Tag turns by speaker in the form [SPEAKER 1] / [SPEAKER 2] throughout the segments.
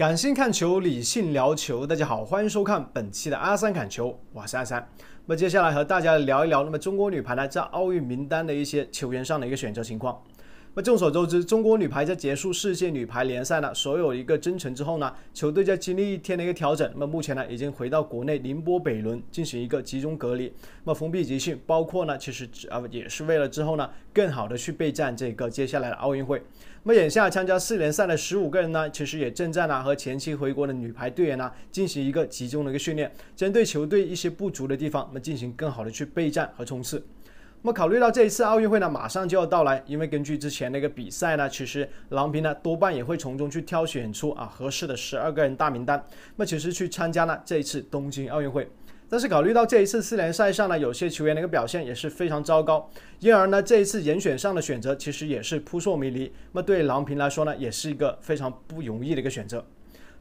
[SPEAKER 1] 感性看球，理性聊球。大家好，欢迎收看本期的阿三侃球，我是阿三。那么接下来和大家聊一聊，那么中国女排呢在奥运名单的一些球员上的一个选择情况。那众所周知，中国女排在结束世界女排联赛呢所有一个征程之后呢，球队在经历一天的一个调整。那么目前呢，已经回到国内宁波北仑进行一个集中隔离，那封闭集训，包括呢，其实啊也是为了之后呢，更好的去备战这个接下来的奥运会。那么眼下参加四联赛的十五个人呢，其实也正在呢和前期回国的女排队员呢进行一个集中的一个训练，针对球队一些不足的地方，那进行更好的去备战和冲刺。那么考虑到这一次奥运会呢，马上就要到来，因为根据之前那个比赛呢，其实郎平呢多半也会从中去挑选出啊合适的十二个人大名单，那么其实去参加呢这一次东京奥运会。但是考虑到这一次四联赛上呢，有些球员的一个表现也是非常糟糕，因而呢这一次人选上的选择其实也是扑朔迷离。那么对郎平来说呢，也是一个非常不容易的一个选择。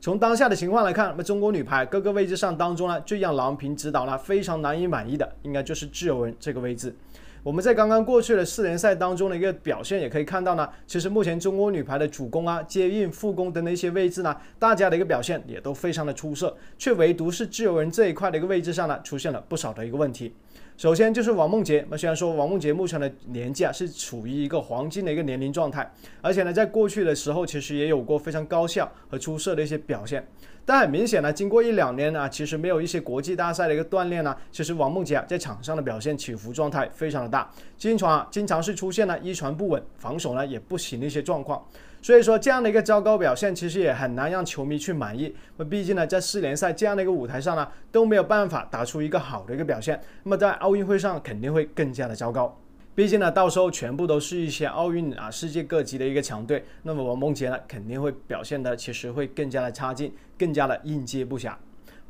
[SPEAKER 1] 从当下的情况来看，那么中国女排各个位置上当中呢，最让郎平指导呢非常难以满意的，应该就是自由人这个位置。我们在刚刚过去的四联赛当中的一个表现，也可以看到呢。其实目前中国女排的主攻啊、接应、副攻等那些位置呢，大家的一个表现也都非常的出色，却唯独是自由人这一块的一个位置上呢，出现了不少的一个问题。首先就是王梦洁，那虽然说王梦洁目前的年纪啊是处于一个黄金的一个年龄状态，而且呢，在过去的时候其实也有过非常高效和出色的一些表现，但很明显呢，经过一两年呢，其实没有一些国际大赛的一个锻炼呢，其实王梦洁啊在场上的表现起伏状态非常的大，经常啊经常是出现了一传不稳，防守呢也不行的一些状况。所以说这样的一个糟糕表现，其实也很难让球迷去满意。那毕竟呢，在四联赛这样的一个舞台上呢，都没有办法打出一个好的一个表现。那么在奥运会上，肯定会更加的糟糕。毕竟呢，到时候全部都是一些奥运啊，世界各级的一个强队。那么王梦洁呢，肯定会表现的其实会更加的差劲，更加的应接不暇。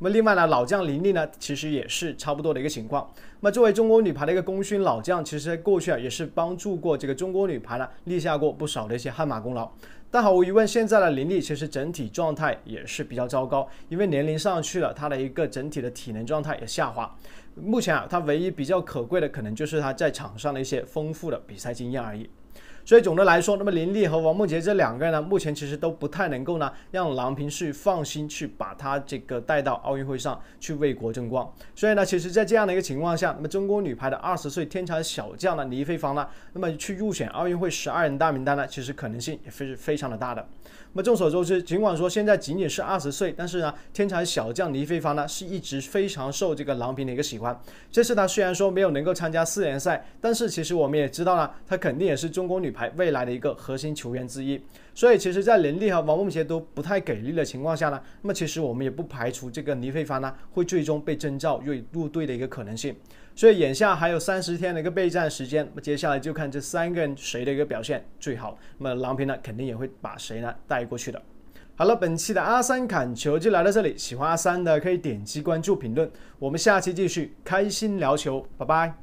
[SPEAKER 1] 那么另外呢，老将林立呢，其实也是差不多的一个情况。那么作为中国女排的一个功勋老将，其实过去啊也是帮助过这个中国女排呢，立下过不少的一些汗马功劳。但毫无疑问，现在的林立其实整体状态也是比较糟糕，因为年龄上去了，她的一个整体的体能状态也下滑。目前啊，她唯一比较可贵的，可能就是她在场上的一些丰富的比赛经验而已。所以总的来说，那么林莉和王梦洁这两个人呢，目前其实都不太能够呢，让郎平去放心去把她这个带到奥运会上去为国争光。所以呢，其实，在这样的一个情况下，那么中国女排的二十岁天才小将呢，倪菲方呢，那么去入选奥运会十二人大名单呢，其实可能性也非是非常的大的。那么众所周知，尽管说现在仅仅是二十岁，但是呢，天才小将倪菲方呢，是一直非常受这个郎平的一个喜欢。这次她虽然说没有能够参加四联赛，但是其实我们也知道呢，她肯定也是中国女排。还未来的一个核心球员之一，所以其实，在林立和王梦洁都不太给力的情况下呢，那么其实我们也不排除这个倪菲凡呢会最终被征召入队的一个可能性。所以眼下还有三十天的一个备战时间，那接下来就看这三个人谁的一个表现最好，那么郎平呢肯定也会把谁呢带过去的。好了，本期的阿三侃球就来到这里，喜欢阿三的可以点击关注评论，我们下期继续开心聊球，拜拜。